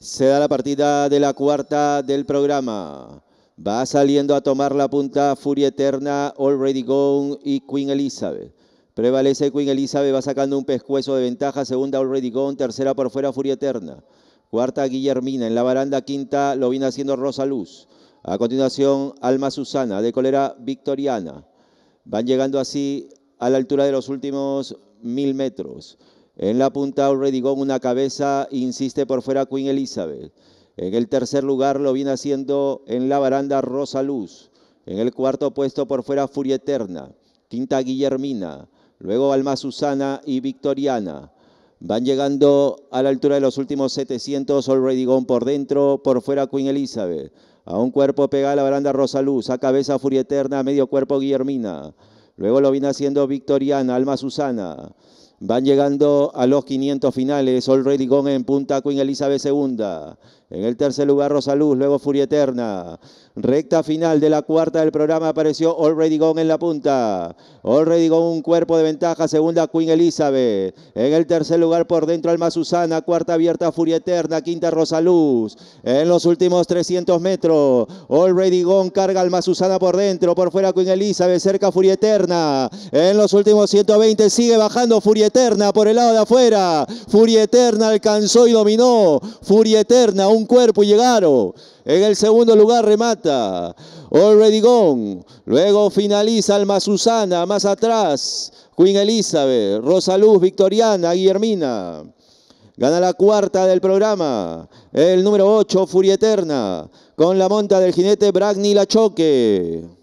Se da la partida de la cuarta del programa. Va saliendo a tomar la punta Furia Eterna, Already Gone y Queen Elizabeth. Prevalece Queen Elizabeth, va sacando un pescuezo de ventaja. Segunda, Already Gone. Tercera por fuera, Furia Eterna. Cuarta, Guillermina. En la baranda quinta lo viene haciendo Rosa Luz. A continuación, Alma Susana, de colera victoriana. Van llegando así a la altura de los últimos mil metros. En la punta, un gone, una cabeza, insiste por fuera Queen Elizabeth. En el tercer lugar lo viene haciendo en la baranda Rosa Luz. En el cuarto puesto por fuera Furia Eterna. Quinta Guillermina. Luego Alma Susana y Victoriana. Van llegando a la altura de los últimos 700. Already Gone por dentro. Por fuera Queen Elizabeth. A un cuerpo pega la baranda Rosa Luz. A cabeza Furia Eterna. medio cuerpo Guillermina. Luego lo viene haciendo Victoriana. Alma Susana. Van llegando a los 500 finales. Already Gone en punta Queen Elizabeth II. En el tercer lugar, Rosaluz, luego Furia Eterna. Recta final de la cuarta del programa apareció Already Gone en la punta. Already Gone un cuerpo de ventaja, segunda Queen Elizabeth. En el tercer lugar por dentro Alma Susana, cuarta abierta Furia Eterna, quinta Rosaluz. En los últimos 300 metros, Already Gone carga Alma Susana por dentro, por fuera Queen Elizabeth, cerca Furia Eterna. En los últimos 120 sigue bajando Furia Eterna por el lado de afuera. Furia Eterna alcanzó y dominó. Furia Eterna, un cuerpo y llegaron. En el segundo lugar remata Already Gone. Luego finaliza Alma Susana, más atrás Queen Elizabeth, Rosaluz, Victoriana, Guillermina. Gana la cuarta del programa, el número 8, Furia Eterna, con la monta del jinete Bragni Lachoque.